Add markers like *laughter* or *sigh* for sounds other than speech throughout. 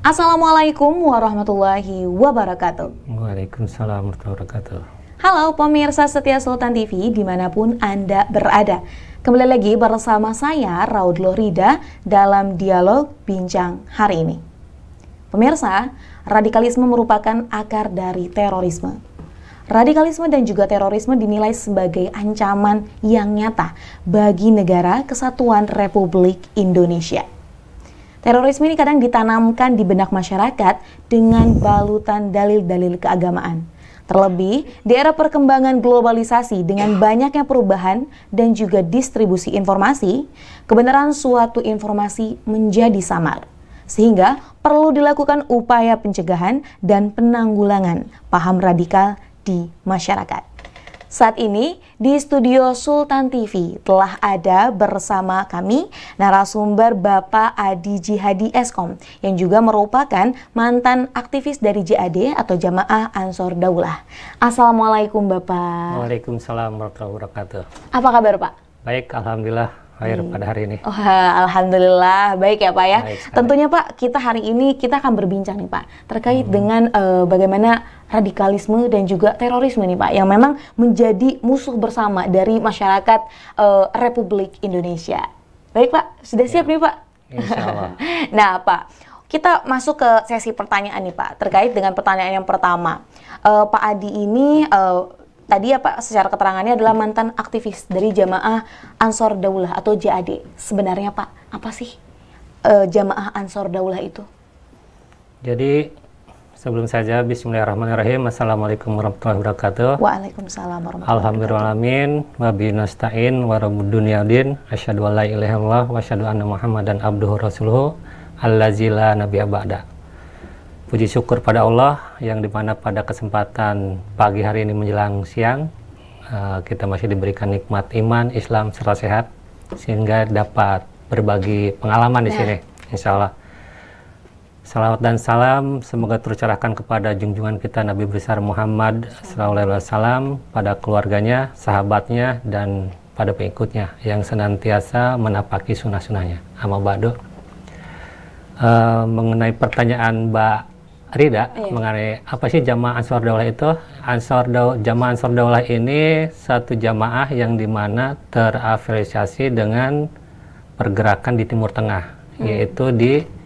Assalamualaikum warahmatullahi wabarakatuh. Waalaikumsalam warahmatullahi wabarakatuh. Halo pemirsa setia Sultan TV dimanapun Anda berada. Kembali lagi bersama saya Raud Lohrida dalam dialog bincang hari ini. Pemirsa, radikalisme merupakan akar dari terorisme. Radikalisme dan juga terorisme dinilai sebagai ancaman yang nyata bagi negara kesatuan Republik Indonesia. Terorisme ini kadang ditanamkan di benak masyarakat dengan balutan dalil-dalil keagamaan. Terlebih di era perkembangan globalisasi dengan banyaknya perubahan dan juga distribusi informasi, kebenaran suatu informasi menjadi samar. Sehingga perlu dilakukan upaya pencegahan dan penanggulangan paham radikal di masyarakat. Saat ini di studio Sultan TV telah ada bersama kami narasumber Bapak Adi Jihadi Eskom yang juga merupakan mantan aktivis dari JAD atau Jamaah Ansor Daulah. Assalamualaikum Bapak. Waalaikumsalam warahmatullahi wabarakatuh. Apa kabar Pak? Baik, Alhamdulillah air hmm. pada hari ini. Oh, alhamdulillah baik ya Pak ya. Baik, Tentunya Pak kita hari ini kita akan berbincang nih Pak terkait hmm. dengan uh, bagaimana radikalisme dan juga terorisme nih Pak yang memang menjadi musuh bersama dari masyarakat uh, Republik Indonesia. Baik Pak, sudah siap ya. nih Pak? Insya Allah. *laughs* nah Pak, kita masuk ke sesi pertanyaan nih Pak terkait dengan pertanyaan yang pertama uh, Pak Adi ini uh, tadi ya Pak secara keterangannya adalah mantan aktivis dari jamaah Ansor Daulah atau JAD sebenarnya Pak apa sih uh, jamaah Ansor Daulah itu jadi Sebelum saja, Bismillahirrahmanirrahim. Assalamualaikum warahmatullahi wabarakatuh. Waalaikumsalam warahmatullahi wabarakatuh. Alhamdulillahirrahmanirrahim. Wabinasta'in warahmatullahi Asyadu wa Asyadu ilaha ilaih Allah. asyadu anna dan abduhu rasuluhu. Allazila nabi ba'da. Puji syukur pada Allah yang dimana pada kesempatan pagi hari ini menjelang siang, eh, kita masih diberikan nikmat iman, Islam, serta sehat. Sehingga dapat berbagi pengalaman di nah. sini, insya Allah. Salawat dan salam semoga tercurahkan kepada junjungan kita Nabi besar Muhammad SAW, pada keluarganya, sahabatnya, dan pada pengikutnya yang senantiasa menapaki sunnah sunahnya Amma Bado. Uh, eh, mengenai pertanyaan Mbak Rida iya. mengenai apa sih jamaah Ansor Daulah itu? Ansor Daulah, jamaah Ansor Daulah ini satu jamaah yang dimana terafiliasi dengan pergerakan di Timur Tengah, hmm. yaitu di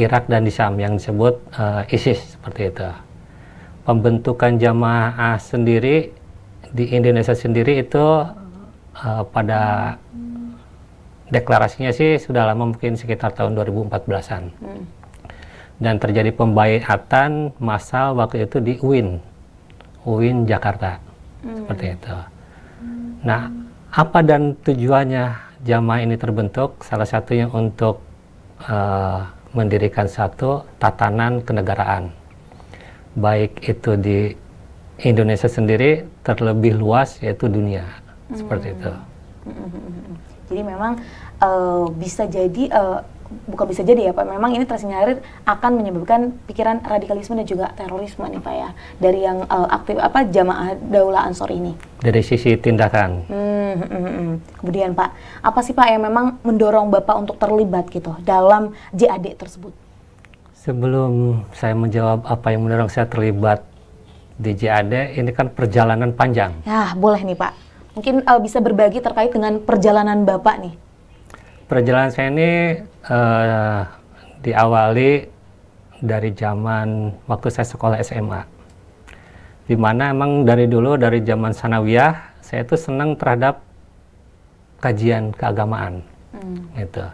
Irak dan di Sam yang disebut uh, ISIS seperti itu. Pembentukan jamaah sendiri di Indonesia sendiri itu uh, pada deklarasinya sih sudah lama mungkin sekitar tahun 2014-an. Hmm. Dan terjadi pembayatan massal waktu itu di UIN. UIN Jakarta. Hmm. Seperti itu. Nah, apa dan tujuannya jamaah ini terbentuk? Salah satunya untuk uh, mendirikan satu tatanan kenegaraan. Baik itu di Indonesia sendiri terlebih luas yaitu dunia. Hmm. Seperti itu. Hmm, hmm, hmm, jadi memang uh, bisa jadi uh, bukan bisa jadi ya Pak, memang ini tersinyalir akan menyebabkan pikiran radikalisme dan juga terorisme nih Pak ya dari yang uh, aktif apa jamaah Daulah Ansor ini. Dari sisi tindakan. Hmm, hmm, hmm, hmm. Kemudian Pak, apa sih Pak yang memang mendorong Bapak untuk terlibat gitu dalam JAD tersebut? Sebelum saya menjawab apa yang mendorong saya terlibat di JAD, ini kan perjalanan panjang. Ya, boleh nih Pak. Mungkin uh, bisa berbagi terkait dengan perjalanan Bapak nih Perjalanan saya ini uh, diawali dari zaman waktu saya sekolah SMA. Dimana emang dari dulu, dari zaman sanawiyah, saya itu senang terhadap kajian keagamaan. Hmm. Gitu.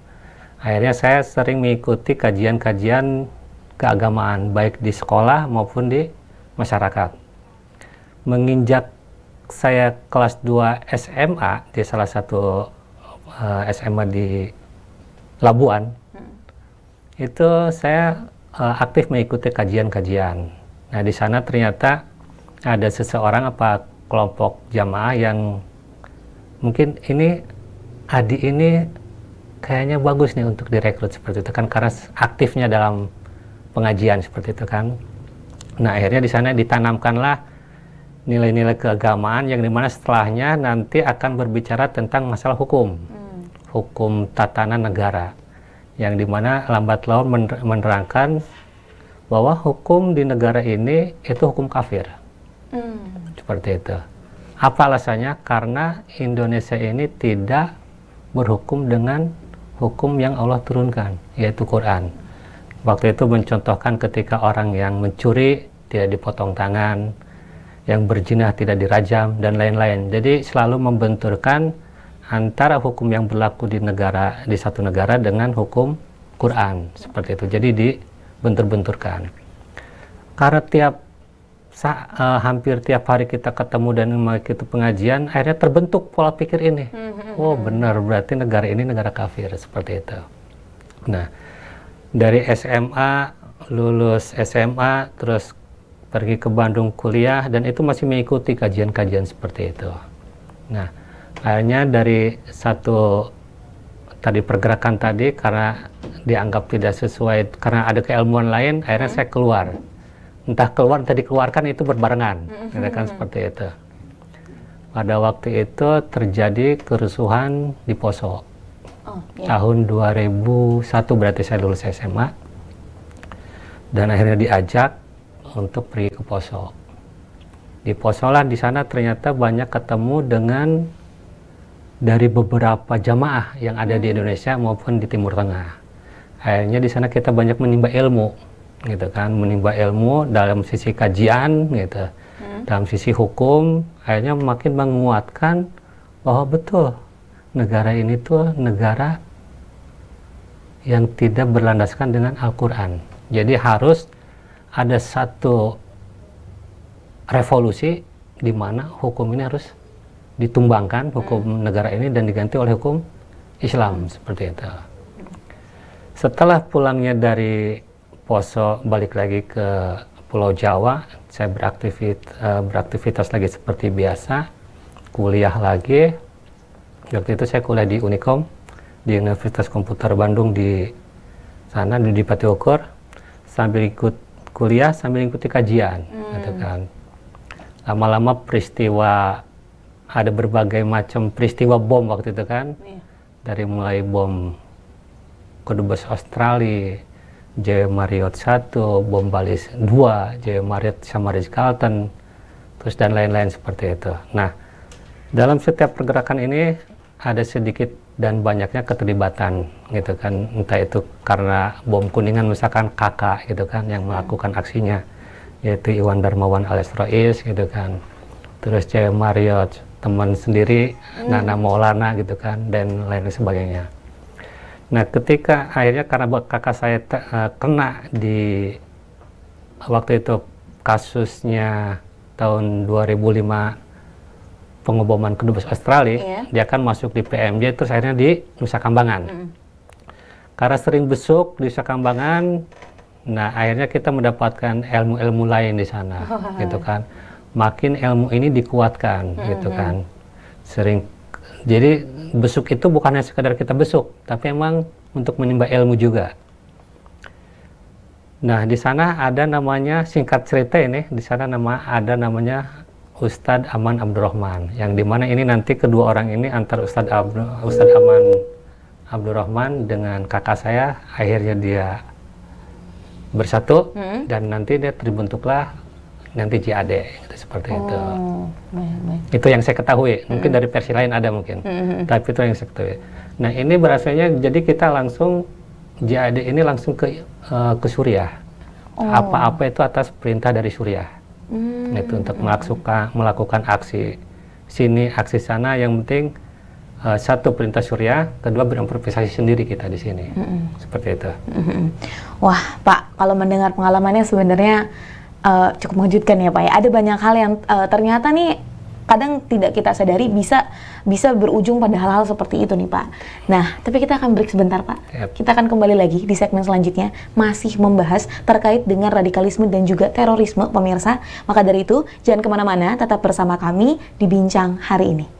Akhirnya saya sering mengikuti kajian-kajian keagamaan, baik di sekolah maupun di masyarakat. Menginjak saya kelas 2 SMA di salah satu uh, eh, SMA di Labuan hmm. itu saya uh, aktif mengikuti kajian-kajian. Nah di sana ternyata ada seseorang apa kelompok jamaah yang mungkin ini Adi ini kayaknya bagus nih untuk direkrut seperti itu kan karena aktifnya dalam pengajian seperti itu kan. Nah akhirnya di sana ditanamkanlah nilai-nilai keagamaan yang dimana setelahnya nanti akan berbicara tentang masalah hukum. Hmm hukum tatanan negara yang dimana lambat laun menerangkan bahwa hukum di negara ini itu hukum kafir hmm. seperti itu apa alasannya karena Indonesia ini tidak berhukum dengan hukum yang Allah turunkan yaitu Quran waktu itu mencontohkan ketika orang yang mencuri tidak dipotong tangan yang berjinah tidak dirajam dan lain-lain jadi selalu membenturkan antara hukum yang berlaku di negara di satu negara dengan hukum Quran seperti itu. Jadi dibentur-benturkan. Karena tiap sa, uh, hampir tiap hari kita ketemu dan mengikuti pengajian, akhirnya terbentuk pola pikir ini. Mm-hmm. Oh benar, berarti negara ini negara kafir seperti itu. Nah, dari SMA lulus SMA, terus pergi ke Bandung kuliah dan itu masih mengikuti kajian-kajian seperti itu. Nah, Akhirnya dari satu tadi pergerakan tadi karena dianggap tidak sesuai karena ada keilmuan lain, akhirnya hmm. saya keluar. Entah keluar entah dikeluarkan itu berbarengan, hmm. kan seperti itu. Pada waktu itu terjadi kerusuhan di Poso. Oh, iya. Tahun 2001 berarti saya lulus SMA. Dan akhirnya diajak untuk pergi ke Poso. Di Poso lah di sana ternyata banyak ketemu dengan dari beberapa jamaah yang ada di hmm. Indonesia maupun di Timur Tengah. Akhirnya di sana kita banyak menimba ilmu, gitu kan, menimba ilmu dalam sisi kajian, gitu, hmm. dalam sisi hukum. Akhirnya makin menguatkan bahwa betul negara ini tuh negara yang tidak berlandaskan dengan Al-Quran. Jadi harus ada satu revolusi di mana hukum ini harus ditumbangkan hukum hmm. negara ini dan diganti oleh hukum Islam seperti itu. Setelah pulangnya dari Poso balik lagi ke Pulau Jawa, saya beraktivitas, eh, beraktivitas lagi seperti biasa, kuliah lagi. Waktu itu saya kuliah di Unikom di Universitas Komputer Bandung di sana di Dipati sambil ikut kuliah sambil ikuti kajian, gitu hmm. kan Lama-lama peristiwa ada berbagai macam peristiwa bom waktu itu kan yeah. dari mulai bom kedubes Australia J Marriott 1, bom Bali 2, J Marriott sama Ritz Carlton, terus dan lain-lain seperti itu. Nah, dalam setiap pergerakan ini ada sedikit dan banyaknya keterlibatan gitu kan, entah itu karena bom kuningan misalkan kakak gitu kan yang iya. melakukan aksinya, yaitu Iwan Darmawan alias Rois gitu kan, terus Jaya Marriott, teman sendiri hmm. Nana Maulana gitu kan dan lain sebagainya. Nah ketika akhirnya karena buat kakak saya uh, kena di waktu itu kasusnya tahun 2005 pengoboman kedubes Australia, yeah. dia kan masuk di PMJ terus akhirnya di Nusa Kambangan. Mm. Karena sering besuk di Nusa Kambangan, nah akhirnya kita mendapatkan ilmu-ilmu lain di sana, oh, gitu kan makin ilmu ini dikuatkan mm-hmm. gitu hmm. kan sering jadi besuk itu bukan hanya sekedar kita besuk tapi emang untuk menimba ilmu juga nah di sana ada namanya singkat cerita ini di sana nama ada namanya Ustadz Aman Abdurrahman yang dimana ini nanti kedua orang ini antar Ustadz Abdu, Ustadz Aman Abdurrahman dengan kakak saya akhirnya dia bersatu hmm. dan nanti dia terbentuklah nanti JAD gitu, seperti oh, itu. Baik, baik. Itu yang saya ketahui. Mungkin hmm. dari versi lain ada mungkin, hmm, hmm, hmm tapi itu yang saya ketahui. Nah ini berasalnya jadi kita langsung JAD ini langsung ke uh, ke Suriah. Oh. Apa-apa itu atas perintah dari Suriah. Mm. Itu untuk melakukan melakukan aksi sini aksi sana. Yang penting uh, satu perintah surya, kedua berimprovisasi sendiri kita di sini. Mm -hmm. Seperti itu. Mm -hmm. Wah, Pak, kalau mendengar pengalamannya sebenarnya uh, cukup mengejutkan ya Pak ya. Ada banyak hal yang uh, ternyata nih kadang tidak kita sadari bisa bisa berujung pada hal-hal seperti itu nih Pak. Nah, tapi kita akan break sebentar Pak. Yep. Kita akan kembali lagi di segmen selanjutnya masih membahas terkait dengan radikalisme dan juga terorisme pemirsa. Maka dari itu jangan kemana-mana, tetap bersama kami di Bincang hari ini.